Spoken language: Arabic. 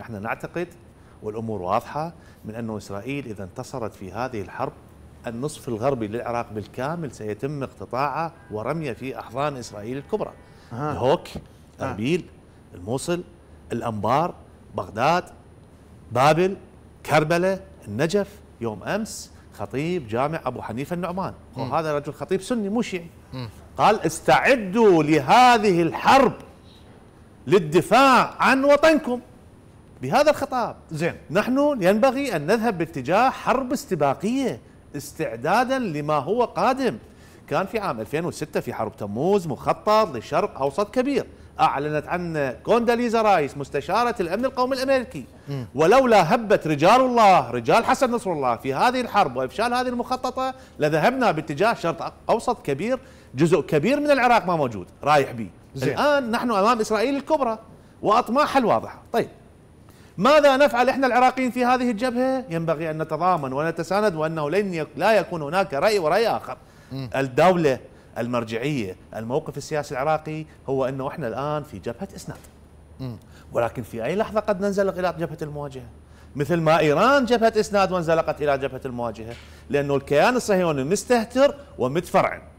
احنا نعتقد والامور واضحه من انه اسرائيل اذا انتصرت في هذه الحرب النصف الغربي للعراق بالكامل سيتم اقتطاعه ورميه في احضان اسرائيل الكبرى آه. الهوك آه. اربيل الموصل الانبار بغداد بابل كربلاء النجف يوم امس خطيب جامع ابو حنيفه النعمان وهذا رجل خطيب سني مو شيعي قال استعدوا لهذه الحرب للدفاع عن وطنكم بهذا الخطاب زين نحن ينبغي أن نذهب باتجاه حرب استباقية استعدادا لما هو قادم كان في عام 2006 في حرب تموز مخطط لشرق أوسط كبير أعلنت عن كونداليزا رايس مستشارة الأمن القومي الأمريكي م. ولولا هبت رجال الله رجال حسن نصر الله في هذه الحرب وإفشال هذه المخططة لذهبنا باتجاه شرق أوسط كبير جزء كبير من العراق ما موجود رايح به الآن نحن أمام إسرائيل الكبرى وأطماعها الواضحة طيب ماذا نفعل احنا العراقيين في هذه الجبهه؟ ينبغي ان نتضامن ونتساند وانه لن يك لا يكون هناك راي وراي اخر. الدوله المرجعيه، الموقف السياسي العراقي هو انه احنا الان في جبهه اسناد. ولكن في اي لحظه قد ننزلق الى جبهه المواجهه. مثل ما ايران جبهه اسناد وانزلقت الى جبهه المواجهه، لانه الكيان الصهيوني مستهتر ومتفرعن.